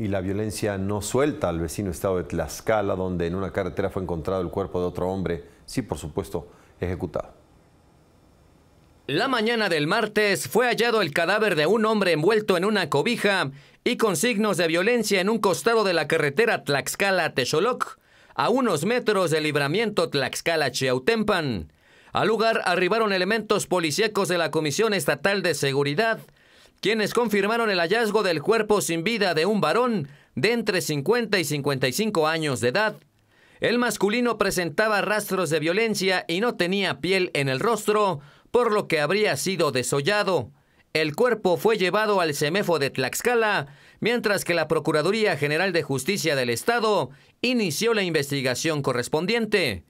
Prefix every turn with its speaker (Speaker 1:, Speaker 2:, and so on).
Speaker 1: Y la violencia no suelta al vecino estado de Tlaxcala, donde en una carretera fue encontrado el cuerpo de otro hombre, sí, por supuesto, ejecutado.
Speaker 2: La mañana del martes fue hallado el cadáver de un hombre envuelto en una cobija y con signos de violencia en un costado de la carretera Tlaxcala-Texoloc, a unos metros del libramiento Tlaxcala-Chiautempan. Al lugar arribaron elementos policíacos de la Comisión Estatal de Seguridad, quienes confirmaron el hallazgo del cuerpo sin vida de un varón de entre 50 y 55 años de edad. El masculino presentaba rastros de violencia y no tenía piel en el rostro, por lo que habría sido desollado. El cuerpo fue llevado al CEMEFO de Tlaxcala, mientras que la Procuraduría General de Justicia del Estado inició la investigación correspondiente.